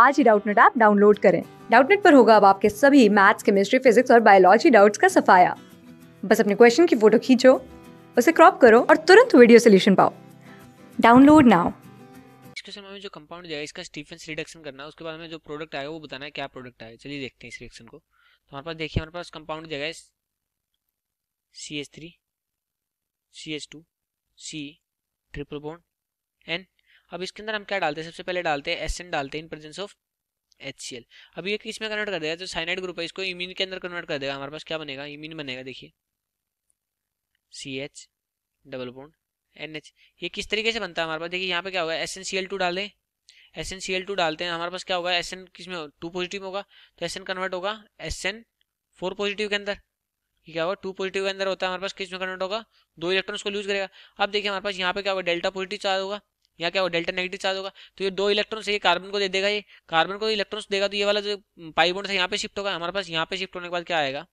आज ही Doubtnut app download करें डाउटनेट पर होगा अब आपके सभी मैथ्स केमिस्ट्री फिजिक्स और बायोलॉजी डाउट्स का सफाया बस अपने क्वेश्चन की फोटो खींचो उसे क्रॉप करो और तुरंत वीडियो सोल्यूशन पाओ डाउनलोड नाउ इसके में जो कंपाउंड जाएगा इसका स्टीफेंस रिडक्शन करना है उसके बाद में जो प्रोडक्ट आया वो बताना है क्या प्रोडक्ट आया चलिए देखते हैं इस रिएक्शन को तो हमारे पास देखिए हमारे पास कंपाउंड जगह C S three C S two C triple bond and अब इसके अंदर हम क्या डालते हैं सबसे पहले डालते हैं एस डालते हैं in presence of H C L अब ये किस में कन्वर्ट कर देगा जो साइनाइड ग्रुप है इसको इमीन के अंदर कन्वर्ट कर देगा हमारे पास क्या बनेगा इमीन बनेगा देखिए C H double bond N H ये किस तरीके से बनता है हमारे पास देखिए यहाँ पे क्या होगा S N C L two डाल दें S N C L two डालते हैं हमारे पास क्या होगा एस एन किस में टू पॉजिटिव होगा तो एस एन कन्वर्ट होगा एस एन फोर पॉजिटिव के अंदर ये क्या होगा टू पॉजिटिव के अंदर होता है हमारे पास किस में कन्वर्ट होगा दो इलेक्ट्रॉन उसको लूज करेगा अब देखिए हमारे पास यहाँ पे क्या होगा डेल्टा पॉजिटिव चार्ज होगा यहाँ क्या होगा डेल्टा नेगेटिव चार्ज होगा तो ये दो इलेक्ट्रॉन से ये कार्बन को दे देगा ये कार्बन को इलेक्ट्रॉन देगा तो ये वाला जो पाई बोर्ड है यहाँ पे शिफ्ट होगा हमारे पास यहाँ पे शिफ्ट होने के बाद क्या आएगा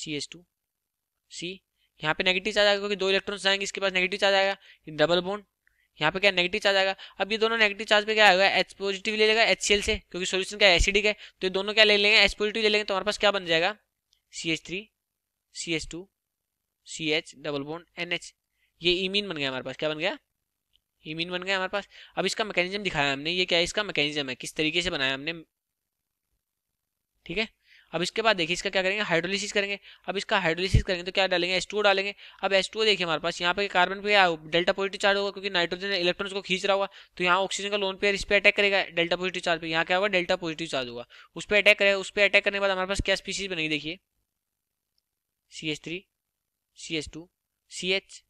सी एस टू सी यहाँ पे नेगेटिव चार्ज आएगा क्योंकि दो इलेक्ट्रॉन आएंगे इसके पास नेगेटिव चार्ज आएगा डबल बोन यहाँ पे क्या नेगेटिव चार्ज आएगा अब ये दोनों नेगेटिव चार्ज पे क्या आएगा एच पॉजिटिव ले लेगा एच सी एल से क्योंकि सोल्यूशन क्या एसिडिक है तो ये दोनों क्या ले लेंगे एच पॉजिटिव ले लेंगे तो हमारे पास क्या बन जाएगा C H three C H two C H double bond N H ये इमीन e बन गया हमारे पास क्या बन गया इमीन बन गया हमारे पास अब इसका मैकेनिज्म दिखाया हमने ये क्या है इसका मैकेनिज्म है किस तरीके से बनाया हमने ठीक है अब इसके बाद देखिए इसका क्या करेंगे हाइड्रोलिसिस करेंगे अब इसका हाइड्रोलिसिस करेंगे तो क्या डालेंगे एस डालेंगे अब एस देखिए हमारे पास यहाँ पे कार्बन पे डेल्टा पॉजिटिव चार्ज होगा क्योंकि नाइट्रोजन इलेक्ट्रॉन को खींच रहा हुआ तो यहाँ ऑक्सीजन का लोन पेयर इस पर अटैक करेगा डेल्टा पॉजिटिव चार्ज पे यहाँ क्या होगा डेल्टा पॉजिटिव चार्ज होगा उस पर अटैक करेगा उस पर अटैक करने के बाद हमारे पास क्या स्पीसीज बनेगी देखिए C H three C S two C H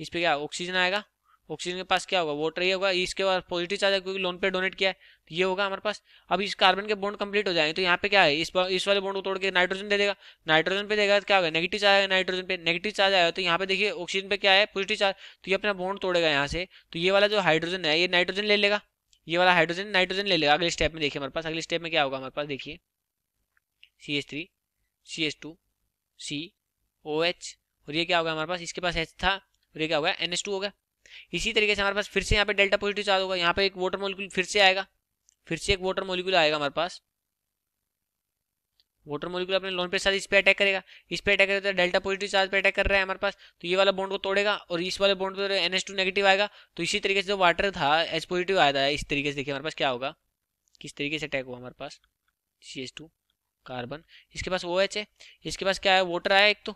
इस पर क्या ऑक्सीजन आएगा ऑक्सीजन के पास क्या होगा वोटर ये होगा इसके बाद पॉजिटिव चार्ज है क्योंकि लोन पे डोनेट किया है तो ये होगा हमारे पास अब इस कार्बन के बॉन्ड कंप्लीट हो जाएंगे तो यहाँ पे क्या है इस इस वाले बॉन्ड को तोड़ के नाइट्रोजन दे देगा नाइट्रोजन पे देगा तो क्या होगा नेगेटिव चार्ज आएगा नाइट्रोजन पे नेगेटिव चार्ज आएगा तो यहाँ पे देखिए ऑक्सीजन पे क्या है पॉजिटिव चार्ज तो ये अपना बॉन्ड तोड़ेगा यहाँ से तो ये वाला जो हाइड्रोजन है ये नाइट्रोजन ले लेगा ये वाला हाइड्रोजन नाइट्रोजन ले लेगा अगले स्टेप में देखिए हमारे पास अगले स्टेप में क्या होगा हमारे पास देखिए C H three C H two C O H और ये क्या होगा हमारे पास इसके पास एच था और ये क्या होगा एन एच टू होगा इसी तरीके से हमारे पास फिर से यहाँ पे डेल्टा पॉजिटिव चार्ज होगा यहाँ पे एक वाटर मॉलिक्यूल फिर से आएगा फिर से एक वाटर मॉलिक्यूल आएगा हमारे पास वाटर मॉलिक्यूल अपने लोन पे साथ इस पर अटैक करेगा इस पर अटैक करेगा डेल्टा पॉजिटिव चार्ज पे अटैक कर रहा है हमारे पास तो ये वाला बॉन्ड को तोड़ेगा और इस वाले बॉन्ड पर एन एस टू नेगेटिव आएगा तो इसी तरीके से जो वाटर था एच पॉजिटिव आया था इस तरीके से देखिए हमारे पास क्या होगा किस तरीके से अटैक हुआ हमारे पास सी एस टू कार्बन इसके पास ओ एच है इसके पास क्या है वाटर आया एक तो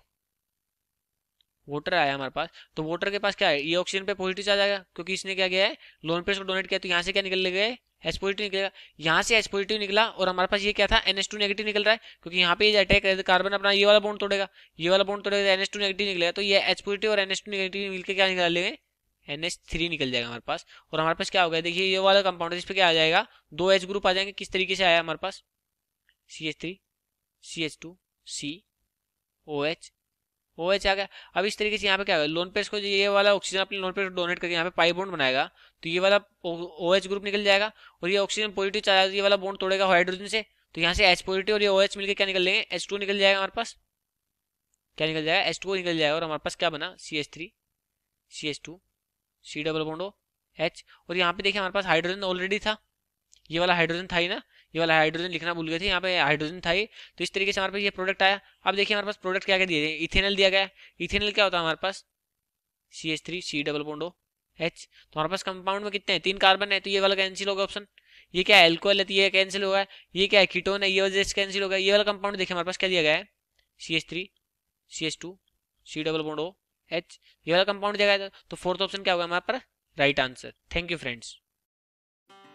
वोटर आया हमारे पास तो वोटर के पास क्या है ये ऑक्सीजन पे पॉजिटिव चार्ज आएगा क्योंकि इसने क्या किया है लोन पे इसको डोनेट किया तो यहाँ से क्या निकल गए एच पॉजिटिव निकलेगा यहाँ से एच पॉजिटिव निकला और हमारे पास ये क्या था एन एस टू नेगेटिव निकल रहा है क्योंकि यहाँ पे अटैक कार्बन अपना ये वाला बॉन्ड तोड़ेगा ये वाला बॉन्ड तोड़ेगा एन एस टू नेगेटिव निकलेगा तो ये एच पॉजिटिव और एन एस टू नेगेटिव मिलकर क्या निकाल लेंगे एन एच थ्री निकल जाएगा हमारे पास और हमारे पास क्या हो गया देखिए ये वाला कंपाउंड इस पर क्या आ जाएगा दो एच ग्रुप आ जाएंगे किस तरीके से आया हमारे पास C H three C H two C O H O H आ गया अब इस तरीके से यहाँ पे क्या होगा लोन पेस को ये वाला ऑक्सीजन अपने लोन पेस को डोनेट करके यहाँ पे पाई बॉन्ड बनाएगा तो ये वाला ओ एच ग्रुप निकल जाएगा और ये ऑक्सीजन पॉजिटिव चार्ज ये वाला बॉन्ड तोड़ेगा हाइड्रोजन से तो यहाँ से एच पॉजिटिव और ये ओ एच मिलकर क्या निकल लेंगे एच टू निकल जाएगा हमारे पास क्या निकल जाएगा एच टू निकल जाएगा और हमारे पास क्या बना C H three C H two C double bond O H और यहाँ पे देखिए हमारे पास हाइड्रोजन ऑलरेडी था ये वाला हाइड्रोजन था ही ना ये वाला हाइड्रोजन लिखना भूल गए थे यहाँ पे हाइड्रोजन था ही तो इस तरीके से हमारे पास ये प्रोडक्ट आया अब देखिए हमारे पास प्रोडक्ट क्या क्या दिए इथेनल दिया गया इथेनल क्या होता है हमारे पास C H three C double bond O H तो हमारे पास कंपाउंड में कितने हैं तीन तो कार्बन है तो ये वाला कैंसिल होगा ऑप्शन ये क्या है एल्कोहल है ये कैंसिल होगा ये क्या है कीटोन है ये वाला कैंसिल होगा ये वाला कंपाउंड देखिए हमारे पास क्या दिया गया है C H three C H two C double bond O H ये वाला कंपाउंड दिया गया था तो फोर्थ ऑप्शन क्या होगा हमारे पर right answer thank you friends